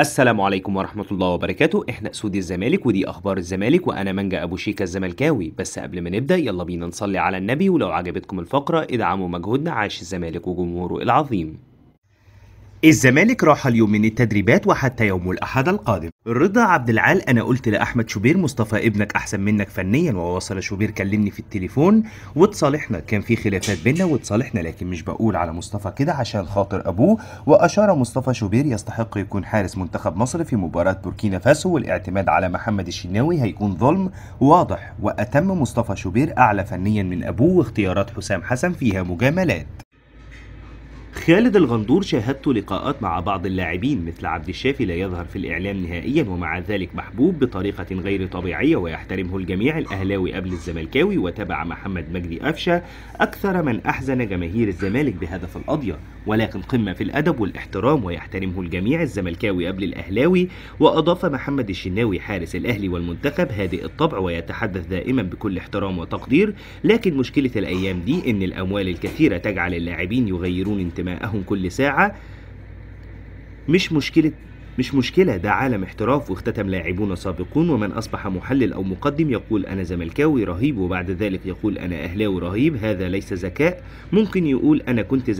السلام عليكم ورحمة الله وبركاته احنا اسود الزمالك ودي اخبار الزمالك وانا منجا ابو شيكا الزملكاوي بس قبل ما نبدأ يلا بينا نصلي على النبي ولو عجبتكم الفقرة ادعموا مجهودنا عاش الزمالك وجمهوره العظيم الزمالك راح اليوم من التدريبات وحتى يوم الاحد القادم رضا عبد العال انا قلت لاحمد شوبير مصطفى ابنك احسن منك فنيا ووصل شوبير كلمني في التليفون واتصالحنا كان في خلافات بينا واتصالحنا لكن مش بقول على مصطفى كده عشان خاطر ابوه واشار مصطفى شوبير يستحق يكون حارس منتخب مصر في مباراه بوركينا فاسو والاعتماد على محمد الشناوي هيكون ظلم واضح واتم مصطفى شوبير اعلى فنيا من ابوه واختيارات حسام حسن فيها مجاملات خالد الغندور شاهدت لقاءات مع بعض اللاعبين مثل عبد الشافي لا يظهر في الإعلام نهائيا ومع ذلك محبوب بطريقة غير طبيعية ويحترمه الجميع الأهلاوي قبل الزملكاوي وتبع محمد مجدي قفشة أكثر من أحزن جماهير الزمالك بهدف القضية ولكن قمة في الأدب والاحترام ويحترمه الجميع الزملكاوي قبل الأهلاوي وأضاف محمد الشناوي حارس الأهلي والمنتخب هادئ الطبع ويتحدث دائما بكل احترام وتقدير لكن مشكلة الأيام دي إن الأموال الكثيرة تجعل اللاعبين يغيرون انتماء أبنائهم كل ساعة مش مشكلة مش مشكلة ده عالم احتراف واختتم لاعبون سابقون ومن أصبح محلل أو مقدم يقول أنا زملكاوي رهيب وبعد ذلك يقول أنا أهلاوي رهيب هذا ليس ذكاء ممكن يقول أنا كنت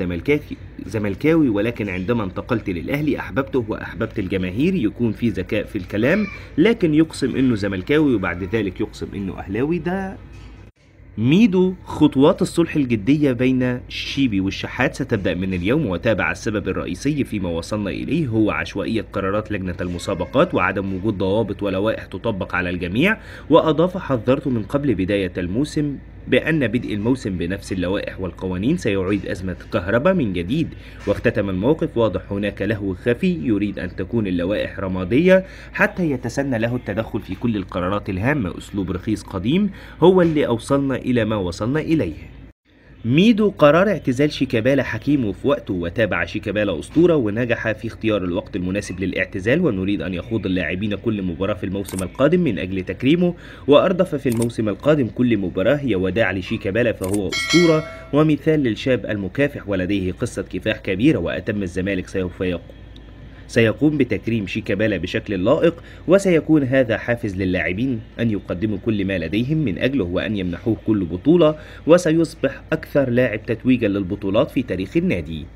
زملكاوي ولكن عندما انتقلت للأهلي أحببته وأحببت الجماهير يكون في ذكاء في الكلام لكن يقسم إنه زملكاوي وبعد ذلك يقسم إنه أهلاوي ده ميدو خطوات الصلح الجدية بين الشيبي والشحات ستبدأ من اليوم وتابع السبب الرئيسي فيما وصلنا إليه هو عشوائية قرارات لجنة المسابقات وعدم وجود ضوابط ولوائح تطبق على الجميع وأضاف حذرت من قبل بداية الموسم بأن بدء الموسم بنفس اللوائح والقوانين سيعيد أزمة كهرباء من جديد واختتم الموقف واضح هناك لهو خفي يريد أن تكون اللوائح رمادية حتى يتسنى له التدخل في كل القرارات الهامة أسلوب رخيص قديم هو اللي أوصلنا إلى ما وصلنا إليه ميدو قرار اعتزال شيكابالا حكيمه في وقته وتابع شيكابالا أسطورة ونجح في اختيار الوقت المناسب للاعتزال ونريد أن يخوض اللاعبين كل مباراة في الموسم القادم من أجل تكريمه وأردف في الموسم القادم كل مباراة هي وداع لشيكابالا فهو أسطورة ومثال للشاب المكافح ولديه قصة كفاح كبيرة وأتم الزمالك سوف يقوم سيقوم بتكريم شيكابالا بشكل لائق وسيكون هذا حافز للاعبين أن يقدموا كل ما لديهم من أجله وأن يمنحوه كل بطولة وسيصبح أكثر لاعب تتويجا للبطولات في تاريخ النادي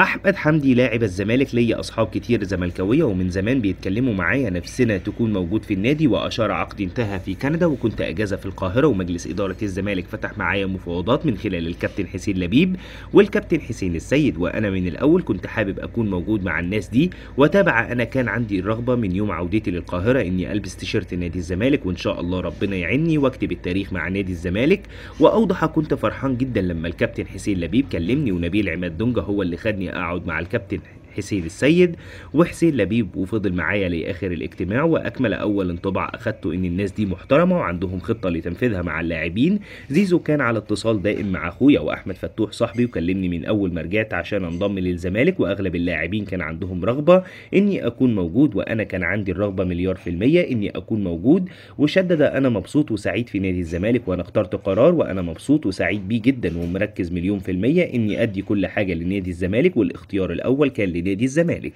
احمد حمدي لاعب الزمالك ليا اصحاب كتير زملكاويه ومن زمان بيتكلموا معايا نفسنا تكون موجود في النادي واشار عقدي انتهى في كندا وكنت اجازه في القاهره ومجلس اداره الزمالك فتح معايا مفاوضات من خلال الكابتن حسين لبيب والكابتن حسين السيد وانا من الاول كنت حابب اكون موجود مع الناس دي وتابع انا كان عندي الرغبه من يوم عودتي للقاهره اني البس تيشيرت نادي الزمالك وان شاء الله ربنا يعيني واكتب التاريخ مع نادي الزمالك واوضح كنت فرحان جدا لما الكابتن حسين لبيب كلمني ونبيل عماد دونجا هو اللي خدني اقعد مع الكابتن حسين السيد وحسين لبيب وفضل معايا لاخر الاجتماع واكمل اول انطباع اخدته ان الناس دي محترمه وعندهم خطه لتنفيذها مع اللاعبين زيزو كان على اتصال دائم مع اخويا واحمد فتوح صاحبي وكلمني من اول ما رجعت عشان انضم للزمالك واغلب اللاعبين كان عندهم رغبه اني اكون موجود وانا كان عندي الرغبه مليار في الميه اني اكون موجود وشدد انا مبسوط وسعيد في نادي الزمالك وانا اخترت قرار وانا مبسوط وسعيد بيه جدا ومركز مليون في الميه اني ادي كل حاجه لنادي الزمالك والاختيار الاول كان لنادي الزمالك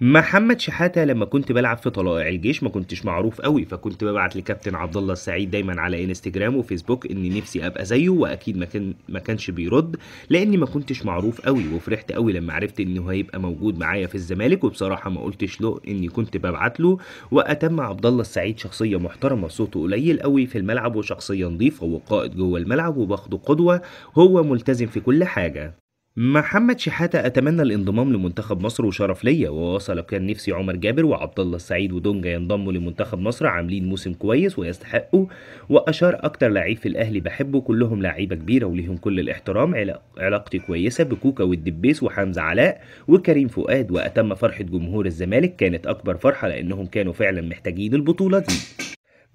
محمد شحاته لما كنت بلعب في طلائع الجيش ما كنتش معروف قوي فكنت ببعت لكابتن عبد الله السعيد دايما على انستجرام وفيسبوك اني نفسي ابقى زيه واكيد ما كان ما كانش بيرد لاني ما كنتش معروف قوي وفرحت قوي لما عرفت انه هيبقى موجود معايا في الزمالك وبصراحه ما قلتش له اني كنت ببعت له واتم عبد الله السعيد شخصيه محترمه صوته قليل قوي في الملعب وشخصيه نظيفه وقائد جوه الملعب وباخده قدوه هو ملتزم في كل حاجه محمد شحاتة أتمنى الانضمام لمنتخب مصر وشرف ليا ووصل كان نفسي عمر جابر وعبد الله السعيد ودونجا ينضموا لمنتخب مصر عاملين موسم كويس ويستحقوا وأشار أكتر لعيب في الأهلي بحبه كلهم لعيبة كبيرة وليهم كل الاحترام علاقتي كويسة بكوكا والدبيس وحمزة علاء وكريم فؤاد وأتم فرحة جمهور الزمالك كانت أكبر فرحة لأنهم كانوا فعلا محتاجين البطولة دي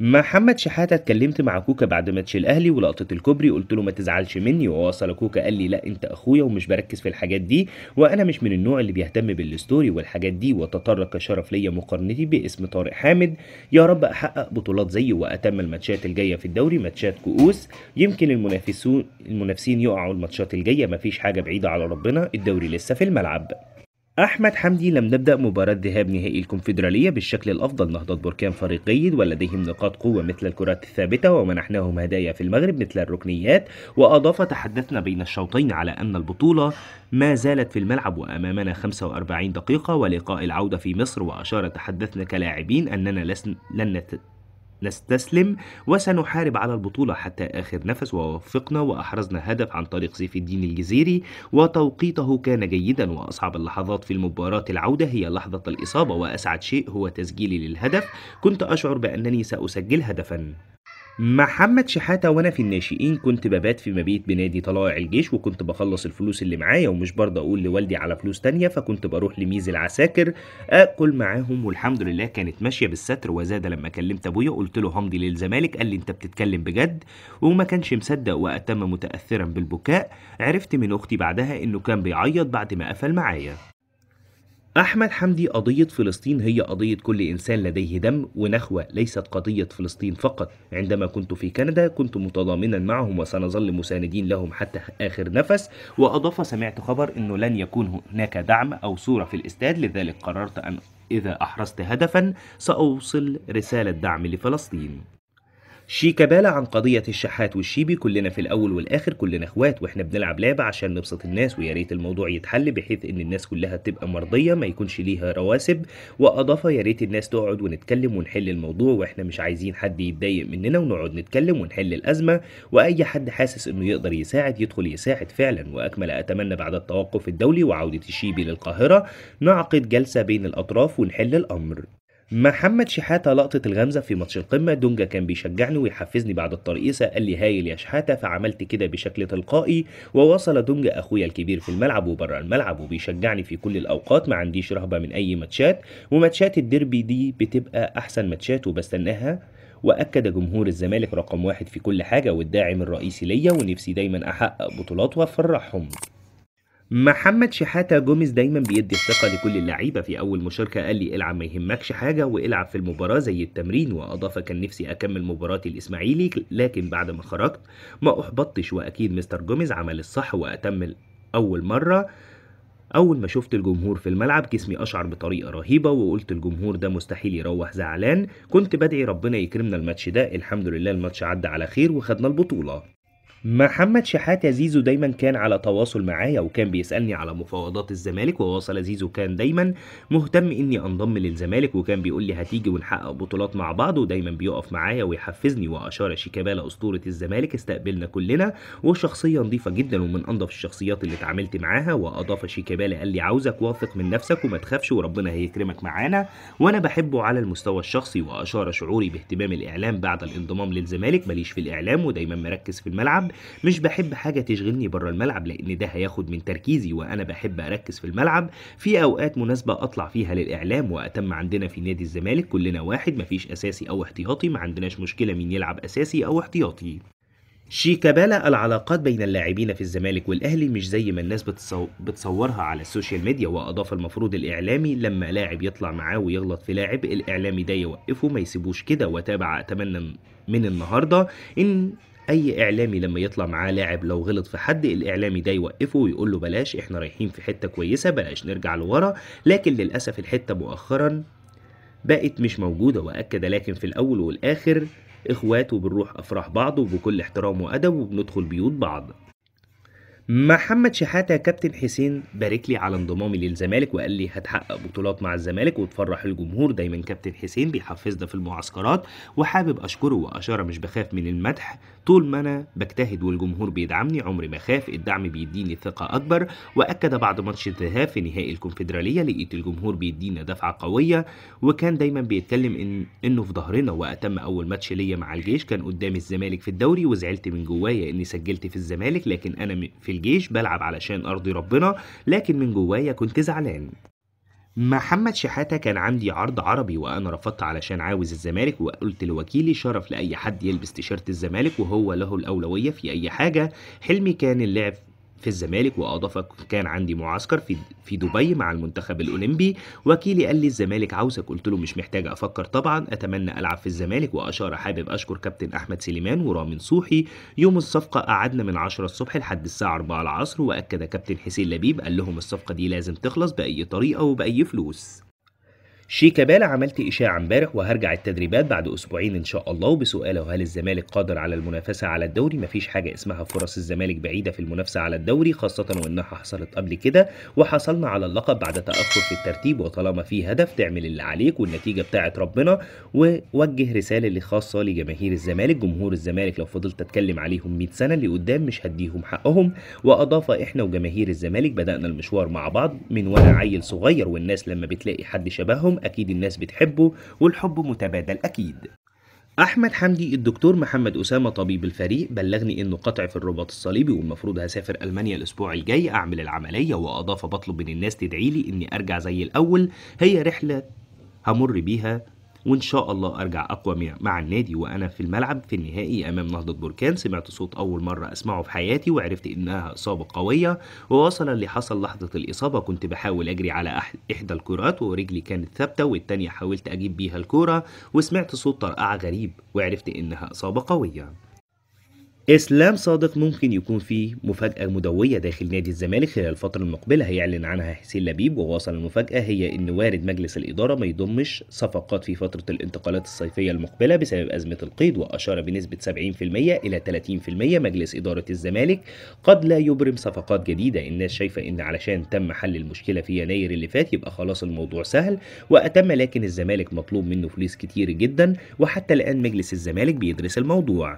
محمد شحاته اتكلمت مع كوكا بعد ماتش الاهلي ولقطه الكوبري قلت له ما تزعلش مني ووصل كوكا قال لي لا انت اخويا ومش بركز في الحاجات دي وانا مش من النوع اللي بيهتم بالستوري والحاجات دي وتطرق شرف ليا مقارنتي باسم طارق حامد يا رب احقق بطولات زيه واتم الماتشات الجايه في الدوري ماتشات كؤوس يمكن المنافسون المنافسين يقعوا الماتشات الجايه مفيش حاجه بعيده على ربنا الدوري لسه في الملعب أحمد حمدي لم نبدأ مباراة ذهاب نهائي الكونفدرالية بالشكل الأفضل نهضة بركان فريق جيد ولديهم نقاط قوة مثل الكرات الثابتة ومنحناهم هدايا في المغرب مثل الركنيات وأضاف تحدثنا بين الشوطين على أن البطولة ما زالت في الملعب وأمامنا 45 دقيقة ولقاء العودة في مصر وأشار تحدثنا كلاعبين أننا لسن لن نت... نستسلم وسنحارب على البطولة حتى آخر نفس ووفقنا وأحرزنا هدف عن طريق سيف الدين الجزيري وتوقيته كان جيدا وأصعب اللحظات في المباراة العودة هي لحظة الإصابة وأسعد شيء هو تسجيلي للهدف كنت أشعر بأنني سأسجل هدفا محمد شحاتة وأنا في الناشئين كنت ببات في مبيت بنادي طلائع الجيش وكنت بخلص الفلوس اللي معايا ومش برضه أقول لوالدي على فلوس تانية فكنت بروح لميز العساكر أكل معاهم والحمد لله كانت ماشية بالستر وزادة لما كلمت أبويا قلت له همضي للزمالك قال لي أنت بتتكلم بجد وما كانش مصدق وأتم متأثرا بالبكاء عرفت من أختي بعدها إنه كان بيعيط بعد ما قفل معايا أحمد حمدي قضية فلسطين هي قضية كل إنسان لديه دم ونخوة ليست قضية فلسطين فقط عندما كنت في كندا كنت متضامنا معهم وسنظل مساندين لهم حتى آخر نفس وأضاف سمعت خبر أنه لن يكون هناك دعم أو صورة في الاستاد لذلك قررت أن إذا أحرزت هدفا سأوصل رسالة دعم لفلسطين شيكابالا عن قضية الشحات والشيبي كلنا في الأول والآخر كلنا إخوات وإحنا بنلعب لعبة عشان نبسط الناس ويا ريت الموضوع يتحل بحيث إن الناس كلها تبقى مرضية ما يكونش ليها رواسب وأضاف يا ريت الناس تقعد ونتكلم ونحل الموضوع وإحنا مش عايزين حد يتضايق مننا ونقعد نتكلم ونحل الأزمة وأي حد حاسس إنه يقدر يساعد يدخل يساعد فعلا وأكمل أتمنى بعد التوقف الدولي وعودة الشيبي للقاهرة نعقد جلسة بين الأطراف ونحل الأمر محمد شحاته لقطه الغمزه في ماتش القمه دونجا كان بيشجعني ويحفزني بعد الترقيصه قال لي هايل يا شحاته فعملت كده بشكل تلقائي ووصل دونجا اخويا الكبير في الملعب وبره الملعب وبيشجعني في كل الاوقات ما عنديش رهبه من اي ماتشات وماتشات الديربي دي بتبقى احسن ماتشات وبستناها واكد جمهور الزمالك رقم واحد في كل حاجه والداعم الرئيسي ليا ونفسي دايما احقق بطولات وافرحهم محمد شحاته جوميز دايما بيدي الثقه لكل اللعيبه في اول مشاركه قال لي العب ما يهمكش حاجه والعب في المباراه زي التمرين واضاف كان نفسي اكمل مباراتي الاسماعيلي لكن بعد ما خرجت ما احبطتش واكيد مستر جوميز عمل الصح واتم اول مره أول ما شفت الجمهور في الملعب جسمي أشعر بطريقة رهيبة وقلت الجمهور ده مستحيل يروح زعلان كنت بدعي ربنا يكرمنا الماتش ده الحمد لله الماتش عدى على خير وخدنا البطولة محمد شحاتة زيزو دايما كان على تواصل معايا وكان بيسألني على مفاوضات الزمالك وواصل زيزو كان دايما مهتم اني انضم للزمالك وكان بيقول لي هتيجي ونحقق بطولات مع بعض ودايما بيقف معايا ويحفزني واشار شيكابالا اسطورة الزمالك استقبلنا كلنا وشخصية نظيفة جدا ومن انضف الشخصيات اللي اتعاملت معاها واضاف شيكابالا قال لي عاوزك واثق من نفسك وما تخافش وربنا هيكرمك معانا وانا بحبه على المستوى الشخصي واشار شعوري باهتمام الاعلام بعد الانضمام للزمالك ماليش في الاعلام ودايما مركز في الملعب مش بحب حاجه تشغلني بره الملعب لان ده هياخد من تركيزي وانا بحب اركز في الملعب في اوقات مناسبه اطلع فيها للاعلام واتم عندنا في نادي الزمالك كلنا واحد مفيش اساسي او احتياطي ما عندناش مشكله مين يلعب اساسي او احتياطي شيكابالا العلاقات بين اللاعبين في الزمالك والاهلي مش زي ما الناس بتصورها على السوشيال ميديا واضاف المفروض الاعلامي لما لاعب يطلع معاه ويغلط في لاعب الاعلامي ده يوقفه ما يسيبوش كده وتابع اتمنى من النهارده ان اي اعلامي لما يطلع معاه لاعب لو غلط في حد الاعلامي ده يوقفه ويقول له بلاش احنا رايحين في حته كويسه بلاش نرجع لورا لكن للاسف الحته مؤخرا بقت مش موجوده واكد لكن في الاول والاخر اخوات وبنروح افراح بعض وبكل احترام وادب وبندخل بيوت بعض محمد شحاته كابتن حسين بارك لي على انضمامي للزمالك وقال لي هتحقق بطولات مع الزمالك وتفرح الجمهور دايما كابتن حسين بيحفزنا في المعسكرات وحابب اشكره واشاره مش بخاف من المدح طول ما انا بجتهد والجمهور بيدعمني عمري ما خاف الدعم بيديني ثقه اكبر واكد بعد ماتش الذهاب في نهائي الكونفدراليه لقيت الجمهور بيدينا دفعه قويه وكان دايما بيتكلم ان انه في ظهرنا واتم اول ماتش ليا مع الجيش كان قدام الزمالك في الدوري وزعلت من جوايا اني سجلت في الزمالك لكن انا في الجيش بلعب علشان أرضي ربنا لكن من جوايا كنت زعلان محمد شحاته كان عندي عرض عربي وانا رفضت علشان عاوز الزمالك وقلت لوكيلي شرف لاي حد يلبس تيشيرت الزمالك وهو له الاولويه في اي حاجه حلمي كان اللعب في الزمالك واضاف كان عندي معسكر في في دبي مع المنتخب الاولمبي وكيلي قال لي الزمالك عاوزك قلت له مش محتاج افكر طبعا اتمنى العب في الزمالك واشار حابب اشكر كابتن احمد سليمان ورامن صوحي يوم الصفقه قعدنا من 10 الصبح لحد الساعه 4 العصر واكد كابتن حسين لبيب قال لهم الصفقه دي لازم تخلص باي طريقه وباي فلوس شيكابالا عملت إشاعة امبارح وهرجع التدريبات بعد أسبوعين إن شاء الله وبسؤاله هل الزمالك قادر على المنافسة على الدوري مفيش حاجة اسمها فرص الزمالك بعيدة في المنافسة على الدوري خاصة وإنها حصلت قبل كده وحصلنا على اللقب بعد تأخر في الترتيب وطالما في هدف تعمل اللي عليك والنتيجة بتاعت ربنا ووجه رسالة خاصة لجماهير الزمالك جمهور الزمالك لو فضلت أتكلم عليهم 100 سنة لقدام مش هديهم حقهم وأضاف إحنا وجماهير الزمالك بدأنا المشوار مع بعض من وأنا عيل صغير والناس لما بتلاقي حد شبههم أكيد الناس بتحبه والحب متبادل أكيد احمد حمدي الدكتور محمد اسامه طبيب الفريق بلغني انه قطع في الرباط الصليبي والمفروض هسافر المانيا الاسبوع الجاي اعمل العمليه واضاف بطلب من الناس تدعيلي اني ارجع زي الاول هي رحله همر بيها وان شاء الله ارجع اقوى مع النادي وانا في الملعب في النهائي امام نهضه بركان سمعت صوت اول مره اسمعه في حياتي وعرفت انها اصابه قويه ووصل اللي حصل لحظه الاصابه كنت بحاول اجري على احدى الكرات ورجلي كانت ثابته والتانيه حاولت اجيب بيها الكوره وسمعت صوت طرقعه غريب وعرفت انها اصابه قويه إسلام صادق ممكن يكون فيه مفاجأة مدوية داخل نادي الزمالك خلال الفترة المقبلة هيعلن عنها حسين لبيب ووصل المفاجأة هي إن وارد مجلس الإدارة ما يضمش صفقات في فترة الانتقالات الصيفية المقبلة بسبب أزمة القيد وأشار بنسبة 70% إلى 30% مجلس إدارة الزمالك قد لا يبرم صفقات جديدة الناس شايفة إن علشان تم حل المشكلة في يناير اللي فات يبقى خلاص الموضوع سهل وأتم لكن الزمالك مطلوب منه فلوس كتير جدا وحتى الآن مجلس الزمالك بيدرس الموضوع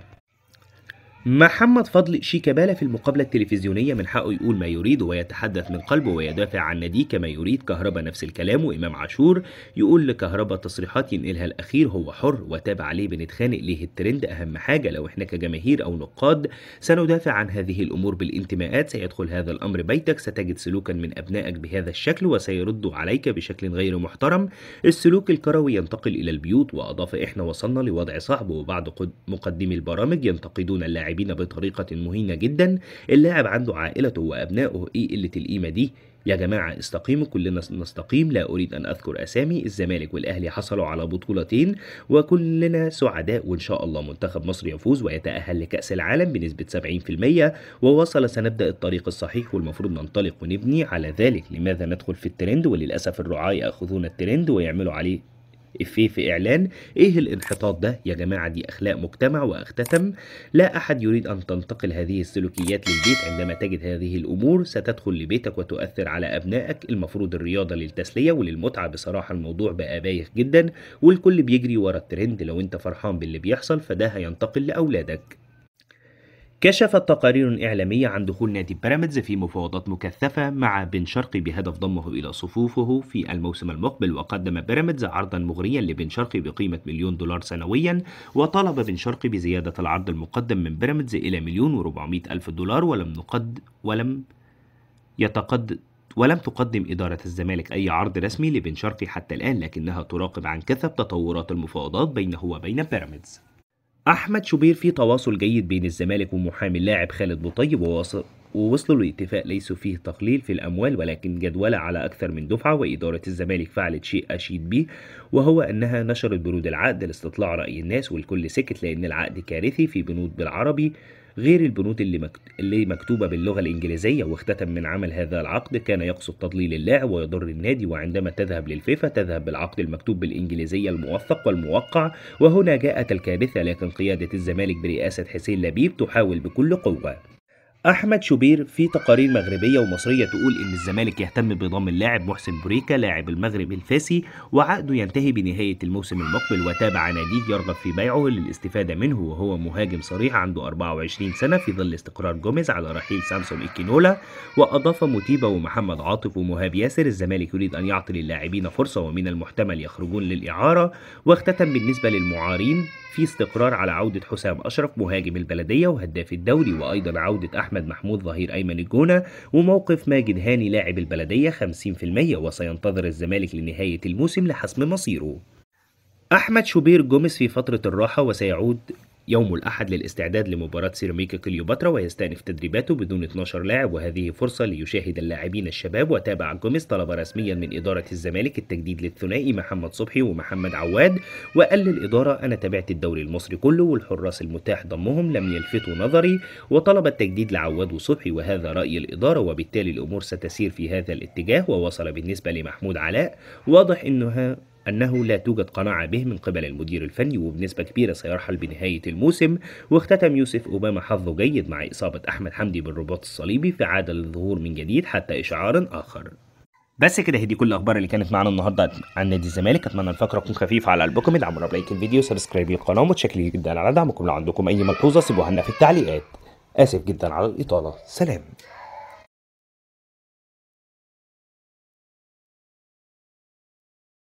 محمد فضل شيكابالا في المقابلة التلفزيونية من حقه يقول ما يريد ويتحدث من قلبه ويدافع عن ناديه كما يريد كهربا نفس الكلام وإمام عاشور يقول لكهربا تصريحات ينقلها الأخير هو حر وتابع عليه بنتخانق ليه الترند أهم حاجة لو إحنا كجماهير أو نقاد سندافع عن هذه الأمور بالانتماءات سيدخل هذا الأمر بيتك ستجد سلوكا من أبنائك بهذا الشكل وسيرد عليك بشكل غير محترم السلوك الكروي ينتقل إلى البيوت وأضاف إحنا وصلنا لوضع صعب وبعض مقدمي البرامج ينتقدون اللاعبين اللاعبين بطريقة مهينة جدا اللاعب عنده عائلته وأبنائه إيه قلة القيمة دي يا جماعة استقيموا كلنا نستقيم لا أريد أن أذكر أسامي الزمالك والأهلي حصلوا على بطولتين وكلنا سعداء وإن شاء الله منتخب مصر يفوز ويتأهل لكأس العالم بنسبة 70% ووصل سنبدأ الطريق الصحيح والمفروض ننطلق ونبني على ذلك لماذا ندخل في الترند وللأسف الرعاة يأخذون الترند ويعملوا عليه إفيه في إعلان إيه الانحطاط ده يا جماعة دي أخلاق مجتمع وأختتم لا أحد يريد أن تنتقل هذه السلوكيات للبيت عندما تجد هذه الأمور ستدخل لبيتك وتؤثر على أبنائك المفروض الرياضة للتسلية وللمتعة بصراحة الموضوع بقى بايخ جدا والكل بيجري ورا الترند لو أنت فرحان باللي بيحصل فده هينتقل لأولادك كشفت تقارير إعلامية عن دخول نادي بيراميدز في مفاوضات مكثفة مع بن شرقي بهدف ضمه إلى صفوفه في الموسم المقبل وقدم بيراميدز عرضا مغريا لبن شرقي بقيمة مليون دولار سنويا وطلب بن شرقي بزيادة العرض المقدم من بيراميدز إلى مليون وربعمائة ألف دولار ولم نقد ولم يتقد ولم تقدم إدارة الزمالك أي عرض رسمي لبن شرقي حتى الآن لكنها تراقب عن كثب تطورات المفاوضات بينه وبين بيراميدز أحمد شوبير في تواصل جيد بين الزمالك ومحامي اللاعب خالد بوطيب وواصل ووصلوا لاتفاق ليس فيه تقليل في الأموال ولكن جدولة على أكثر من دفعة وإدارة الزمالك فعلت شيء أشيد به وهو أنها نشرت بنود العقد لاستطلاع رأي الناس والكل سكت لأن العقد كارثي في بنود بالعربي غير البنود اللي, مكتوبة باللغة الإنجليزية واختتم من عمل هذا العقد كان يقصد تضليل اللاعب ويضر النادي وعندما تذهب للفيفا تذهب بالعقد المكتوب بالإنجليزية الموثق والموقع وهنا جاءت الكارثة لكن قيادة الزمالك برئاسة حسين لبيب تحاول بكل قوة أحمد شوبير في تقارير مغربية ومصرية تقول إن الزمالك يهتم بضم اللاعب محسن بوريكا لاعب المغرب الفاسي وعقده ينتهي بنهاية الموسم المقبل وتابع ناديه يرغب في بيعه للاستفادة منه وهو مهاجم صريح عنده 24 سنة في ظل استقرار جوميز على رحيل سامسون إكينولا وأضاف موتيبا ومحمد عاطف ومهاب ياسر الزمالك يريد أن يعطي للاعبين فرصة ومن المحتمل يخرجون للإعارة واختتم بالنسبة للمعارين في استقرار على عودة حسام أشرف مهاجم البلدية وهداف الدوري وأيضا عودة أحمد محمود ظهير أيمن الجونة وموقف ماجد هاني لاعب البلدية 50% وسينتظر الزمالك لنهاية الموسم لحسم مصيره أحمد شوبير جوميز في فترة الراحة وسيعود يوم الأحد للاستعداد لمباراة سيراميكا كليوباترا ويستأنف تدريباته بدون 12 لاعب وهذه فرصة ليشاهد اللاعبين الشباب وتابع جوميز طلب رسميا من إدارة الزمالك التجديد للثنائي محمد صبحي ومحمد عواد وقال للإدارة أنا تابعت الدوري المصري كله والحراس المتاح ضمهم لم يلفتوا نظري وطلب التجديد لعواد وصبحي وهذا رأي الإدارة وبالتالي الأمور ستسير في هذا الاتجاه ووصل بالنسبة لمحمود علاء واضح أنها أنه لا توجد قناعة به من قبل المدير الفني وبنسبة كبيرة سيرحل بنهاية الموسم واختتم يوسف أوباما حظه جيد مع إصابة أحمد حمدي بالرباط الصليبي فعاد للظهور من جديد حتى إشعار آخر بس كده هي دي كل الاخبار اللي كانت معانا النهارده عن نادي الزمالك اتمنى الفقره تكون خفيفه على قلبكم ادعموا لايك الفيديو سبسكرايب للقناه ومتشكرين جدا على دعمكم لو عندكم اي ملحوظه سيبوها لنا في التعليقات اسف جدا على الاطاله سلام